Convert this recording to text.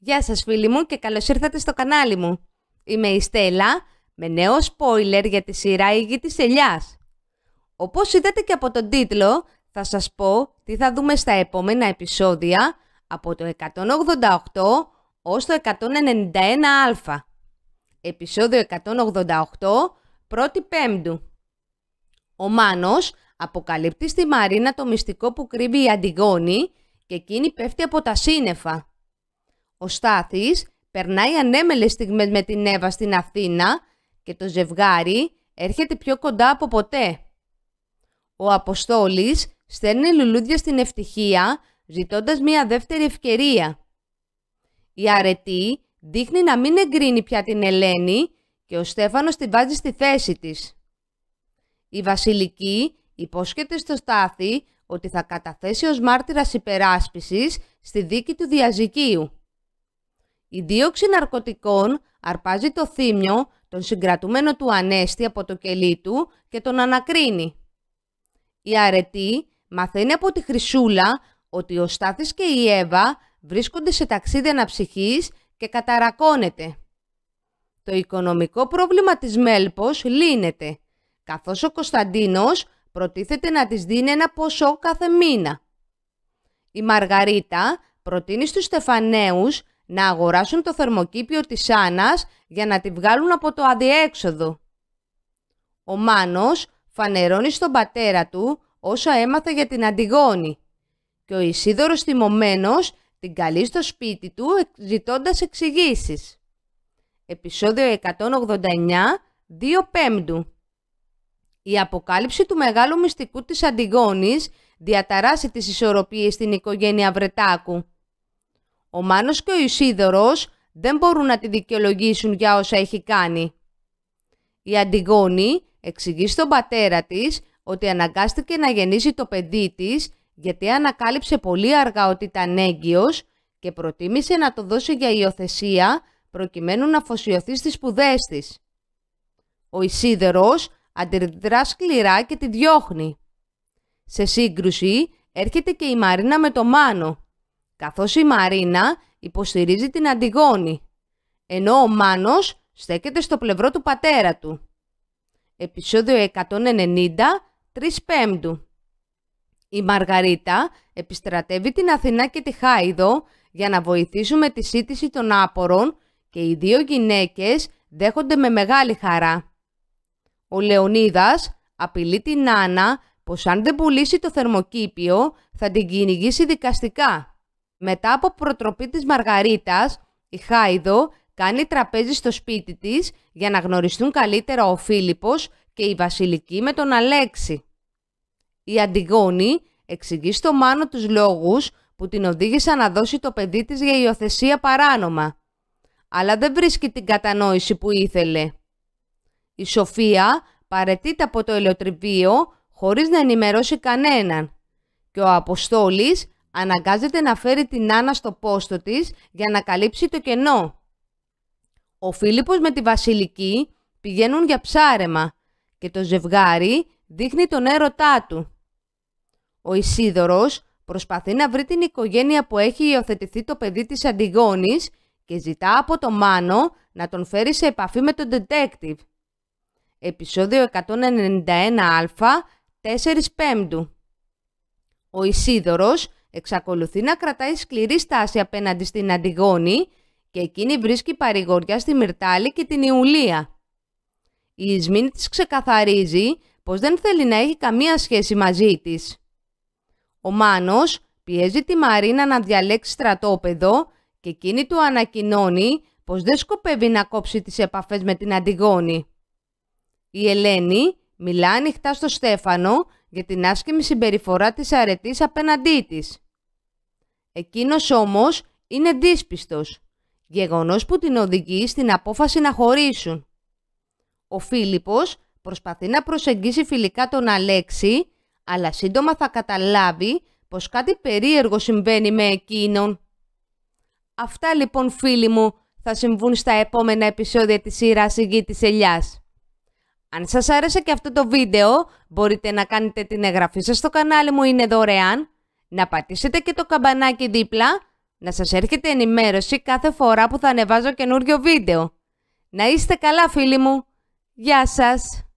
Γεια σας φίλοι μου και καλώς ήρθατε στο κανάλι μου. Είμαι η Στέλλα με νέο spoiler για τη σειρά «Η γη της ελιάς». Όπως είδατε και από τον τίτλο θα σας πω τι θα δούμε στα επόμενα επεισόδια από το 188 ως το 191α. Επεισόδιο 188, πρώτη πέμπτου. Ο Μάνος αποκαλύπτει στη Μαρίνα το μυστικό που κρύβει η Αντιγόνη και εκείνη πέφτει από τα σύννεφα. Ο Στάθης περνάει ανέμελες στιγμές με την Εύα στην Αθήνα και το ζευγάρι έρχεται πιο κοντά από ποτέ. Ο Αποστόλης στέλνει λουλούδια στην ευτυχία ζητώντας μια δεύτερη ευκαιρία. Η αρετή δείχνει να μην εγκρίνει πια την Ελένη και ο Στέφανος τη βάζει στη θέση της. Η Βασιλική υπόσχεται στο Στάθη ότι θα καταθέσει ως μάρτυρας υπεράσπισης στη δίκη του διαζικίου. Η δίωξη ναρκωτικών αρπάζει το θύμιο, τον συγκρατούμενο του ανέστη από το κελί του και τον ανακρίνει. Η αρετή μαθαίνει από τη Χρυσούλα ότι ο Στάθης και η Εύα βρίσκονται σε ταξίδι αναψυχής και καταρακώνεται. Το οικονομικό πρόβλημα της Μέλπος λύνεται, καθώς ο Κωνσταντίνος προτίθεται να της δίνει ένα ποσό κάθε μήνα. Η Μαργαρίτα προτείνει στους Στεφανέους να αγοράσουν το θερμοκήπιο της Άννας για να τη βγάλουν από το αδιέξοδο. Ο Μάνος φανερώνει στον πατέρα του όσα έμαθε για την Αντιγόνη και ο Ισίδωρος θυμωμένος την καλεί στο σπίτι του ζητώντας εξηγήσεις. Επισόδιο 189, 2 Πέμπτου Η αποκάλυψη του μεγάλου μυστικού της Αντιγόνης διαταράσει τις ισορροπίες στην οικογένεια Βρετάκου. Ο Μάνος και ο Ισίδωρος δεν μπορούν να τη δικαιολογήσουν για όσα έχει κάνει. Η Αντιγόνη εξηγεί στον πατέρα της ότι αναγκάστηκε να γεννήσει το παιδί της γιατί ανακάλυψε πολύ αργά ότι ήταν έγκυος και προτίμησε να το δώσει για υιοθεσία προκειμένου να αφοσιωθεί στις σπουδές της. Ο Ισίδερος αντιδρά σκληρά και τη διώχνει. Σε σύγκρουση έρχεται και η Μαρίνα με το Μάνο καθώς η Μαρίνα υποστηρίζει την Αντιγόνη, ενώ ο Μάνος στέκεται στο πλευρό του πατέρα του. Επισόδιο 190, 3 Πέμπτου. Η Μαργαρίτα επιστρατεύει την Αθηνά και τη Χάιδο για να βοηθήσουμε με τη σύντηση των άπορων και οι δύο γυναίκες δέχονται με μεγάλη χαρά. Ο Λεωνίδας απειλεί την Άννα πως αν δεν πουλήσει το θερμοκήπιο θα την κυνηγήσει δικαστικά. Μετά από προτροπή της Μαργαρίτας, η Χάιδο κάνει τραπέζι στο σπίτι της για να γνωριστούν καλύτερα ο Φίλιππος και η Βασιλική με τον Αλέξη. Η Αντιγόνη εξηγεί στο Μάνο τους λόγους που την οδήγησαν να δώσει το παιδί της για υιοθεσία παράνομα, αλλά δεν βρίσκει την κατανόηση που ήθελε. Η Σοφία παρετείται από το ελαιοτριβείο χωρίς να ενημερώσει κανέναν και ο Αποστόλης αναγκάζεται να φέρει την Άννα στο πόστο της για να καλύψει το κενό. Ο Φίλιππος με τη Βασιλική πηγαίνουν για ψάρεμα και το ζευγάρι δείχνει τον έρωτά του. Ο Ισίδωρος προσπαθεί να βρει την οικογένεια που έχει υιοθετηθεί το παιδί της Αντιγόνης και ζητά από το Μάνο να τον φέρει σε επαφή με τον detective. Επισόδιο 191α, 4 Πέμπτου. Ο Ισίδωρος εξακολουθεί να κρατάει σκληρή στάση απέναντι στην Αντιγόνη και εκείνη βρίσκει παρηγοριά στη Μυρτάλη και την Ιουλία. Η Ισμήνη της ξεκαθαρίζει πως δεν θέλει να έχει καμία σχέση μαζί της. Ο Μάνος πιέζει τη Μαρίνα να διαλέξει στρατόπεδο και εκείνη του ανακοινώνει πως δεν σκοπεύει να κόψει τις επαφές με την Αντιγόνη. Η Ελένη μιλά ανοιχτά στο Στέφανο για την άσχημη συμπεριφορά της αρετής απέναντί της. Εκείνος όμως είναι δύσπιστος, γεγονός που την οδηγεί στην απόφαση να χωρίσουν. Ο Φίλιππος προσπαθεί να προσεγγίσει φιλικά τον Αλέξη, αλλά σύντομα θα καταλάβει πως κάτι περίεργο συμβαίνει με εκείνον. Αυτά λοιπόν φίλοι μου θα συμβούν στα επόμενα επεισόδια της σειράς «Η Γη της Ελιάς». Αν σας άρεσε και αυτό το βίντεο, μπορείτε να κάνετε την εγγραφή σας στο κανάλι μου, είναι δωρεάν να πατήσετε και το καμπανάκι δίπλα, να σας έρχεται ενημέρωση κάθε φορά που θα ανεβάζω καινούριο βίντεο. Να είστε καλά φίλοι μου! Γεια σας!